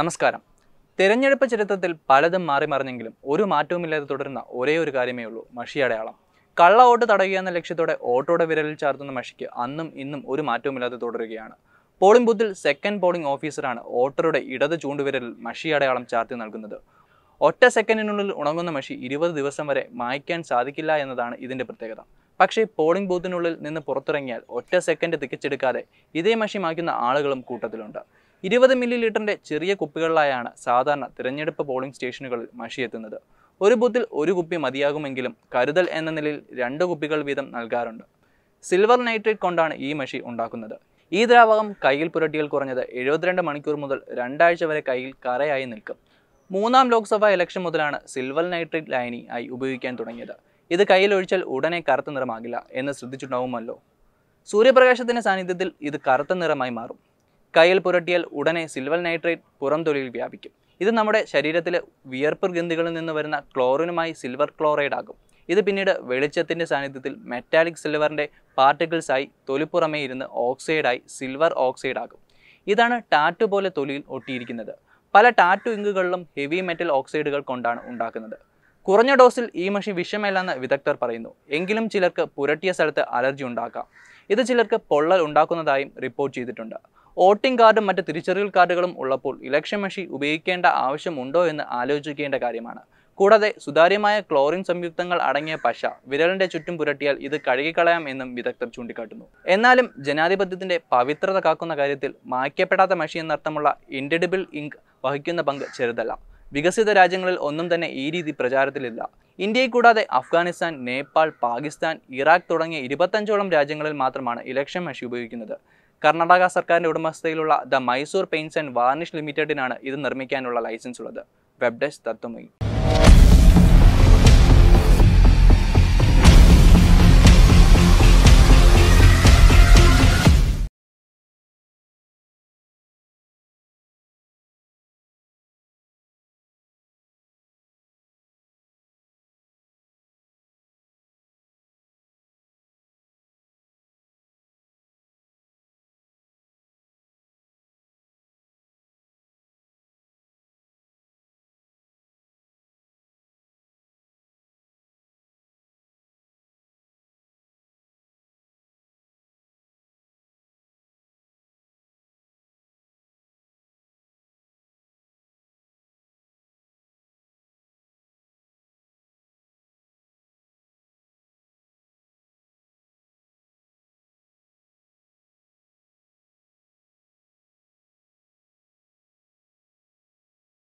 നമസ്കാരം തെരഞ്ഞെടുപ്പ് ചരിത്രത്തിൽ പലതും മാറി മറിഞ്ഞെങ്കിലും ഒരു മാറ്റവുമില്ലാതെ തുടരുന്ന ഒരേ ഒരു കാര്യമേ ഉള്ളൂ അടയാളം കള്ള വോട്ട് തടയുക എന്ന ലക്ഷ്യത്തോടെ ഓട്ടോയുടെ വിരലിൽ ചാർത്തുന്ന മഷിക്ക് അന്നും ഇന്നും ഒരു മാറ്റവുമില്ലാതെ തുടരുകയാണ് പോളിംഗ് ബൂത്തിൽ സെക്കൻഡ് പോളിംഗ് ഓഫീസറാണ് വോട്ടറുടെ ഇടത് ചൂണ്ടുവിരലിൽ മഷി അടയാളം ചാർത്തി നൽകുന്നത് ഒറ്റ സെക്കൻഡിനുള്ളിൽ ഉണങ്ങുന്ന മഷി ഇരുപത് ദിവസം വരെ മായ്ക്കാൻ സാധിക്കില്ല എന്നതാണ് ഇതിന്റെ പ്രത്യേകത പക്ഷേ പോളിംഗ് ബൂത്തിനുള്ളിൽ നിന്ന് പുറത്തിറങ്ങിയാൽ ഒറ്റ സെക്കൻഡ് തികച്ചെടുക്കാതെ ഇതേ മഷി മായ്ക്കുന്ന ആളുകളും കൂട്ടത്തിലുണ്ട് ഇരുപത് മില്ലി ലിറ്ററിൻ്റെ ചെറിയ കുപ്പികളിലായാണ് സാധാരണ തിരഞ്ഞെടുപ്പ് പോളിംഗ് സ്റ്റേഷനുകളിൽ മഷി എത്തുന്നത് ഒരു ബുത്തിൽ ഒരു കുപ്പി മതിയാകുമെങ്കിലും കരുതൽ എന്ന നിലയിൽ രണ്ട് കുപ്പികൾ വീതം നൽകാറുണ്ട് സിൽവർ നൈട്രേറ്റ് കൊണ്ടാണ് ഈ മഷി ഉണ്ടാക്കുന്നത് ഈ ദ്രാവകം കയ്യിൽ പുരട്ടിയാൽ കുറഞ്ഞത് എഴുപത്തിരണ്ട് മണിക്കൂർ മുതൽ രണ്ടാഴ്ച വരെ കയ്യിൽ കറയായി നിൽക്കും മൂന്നാം ലോക്സഭാ ഇലക്ഷൻ മുതലാണ് സിൽവർ നൈട്രേറ്റ് ലൈനി ആയി ഉപയോഗിക്കാൻ തുടങ്ങിയത് ഇത് കയ്യിൽ ഒഴിച്ചാൽ ഉടനെ കറുത്ത നിറമാകില്ല എന്ന് ശ്രദ്ധിച്ചിട്ടുണ്ടാവുമല്ലോ സൂര്യപ്രകാശത്തിൻ്റെ സാന്നിധ്യത്തിൽ ഇത് കറുത്ത നിറമായി മാറും കയ്യിൽ പുരട്ടിയാൽ ഉടനെ സിൽവർ നൈട്രേറ്റ് പുറംതൊലിയിൽ വ്യാപിക്കും ഇത് നമ്മുടെ ശരീരത്തിലെ വിയർപ്പ് ഗ്രന്ഥികളിൽ നിന്ന് വരുന്ന ക്ലോറിനുമായി സിൽവർ ക്ലോറൈഡ് ആകും ഇത് പിന്നീട് വെളിച്ചത്തിൻ്റെ സാന്നിധ്യത്തിൽ മെറ്റാലിക് സിൽവറിൻ്റെ പാർട്ടിക്കിൾസായി തൊലിപ്പുറമേ ഇരുന്ന് ഓക്സൈഡായി സിൽവർ ഓക്സൈഡ് ആകും ഇതാണ് ടാറ്റു പോലെ തൊലിയിൽ ഒട്ടിയിരിക്കുന്നത് പല ടാറ്റു ഇങ്കുകളിലും ഹെവി മെറ്റൽ ഓക്സൈഡുകൾ കൊണ്ടാണ് ഉണ്ടാക്കുന്നത് കുറഞ്ഞ ഡോസിൽ ഈ മഷി വിഷമല്ലെന്ന് വിദഗ്ധർ പറയുന്നു എങ്കിലും ചിലർക്ക് പുരട്ടിയ സ്ഥലത്ത് അലർജി ഉണ്ടാക്കാം ഇത് ചിലർക്ക് പൊള്ളൽ ഉണ്ടാക്കുന്നതായും റിപ്പോർട്ട് ചെയ്തിട്ടുണ്ട് വോട്ടിംഗ് കാർഡും മറ്റ് തിരിച്ചറിയൽ കാർഡുകളും ഉള്ളപ്പോൾ ഇലക്ഷൻ മെഷീൻ ഉപയോഗിക്കേണ്ട ആവശ്യമുണ്ടോ എന്ന് ആലോചിക്കേണ്ട കാര്യമാണ് കൂടാതെ സുതാര്യമായ ക്ലോറിൻ സംയുക്തങ്ങൾ അടങ്ങിയ പശ വിരലിന്റെ ചുറ്റും പുരട്ടിയാൽ ഇത് കഴുകിക്കളയാം എന്നും വിദഗ്ധർ ചൂണ്ടിക്കാട്ടുന്നു എന്നാലും ജനാധിപത്യത്തിന്റെ പവിത്രത കാക്കുന്ന കാര്യത്തിൽ മായ്ക്കപ്പെടാത്ത മഷി എന്നർത്ഥമുള്ള ഇൻഡെഡിബിൾ ഇങ്ക് വഹിക്കുന്ന പങ്ക് ചെറുതല്ല വികസിത രാജ്യങ്ങളിൽ ഒന്നും തന്നെ ഈ രീതി പ്രചാരത്തിലില്ല ഇന്ത്യയെ കൂടാതെ അഫ്ഗാനിസ്ഥാൻ നേപ്പാൾ പാകിസ്ഥാൻ ഇറാഖ് തുടങ്ങിയ ഇരുപത്തഞ്ചോളം രാജ്യങ്ങളിൽ മാത്രമാണ് ഇലക്ഷൻ മഷി ഉപയോഗിക്കുന്നത് കർണാടക സർക്കാരിൻ്റെ ഉടമസ്ഥതയിലുള്ള the Mysore paints and varnish ലിമിറ്റഡിനാണ് ഇത് നിർമ്മിക്കാനുള്ള ലൈസൻസ് ഉള്ളത് വെബ് ഡെസ്ക് തത്വമൊഴി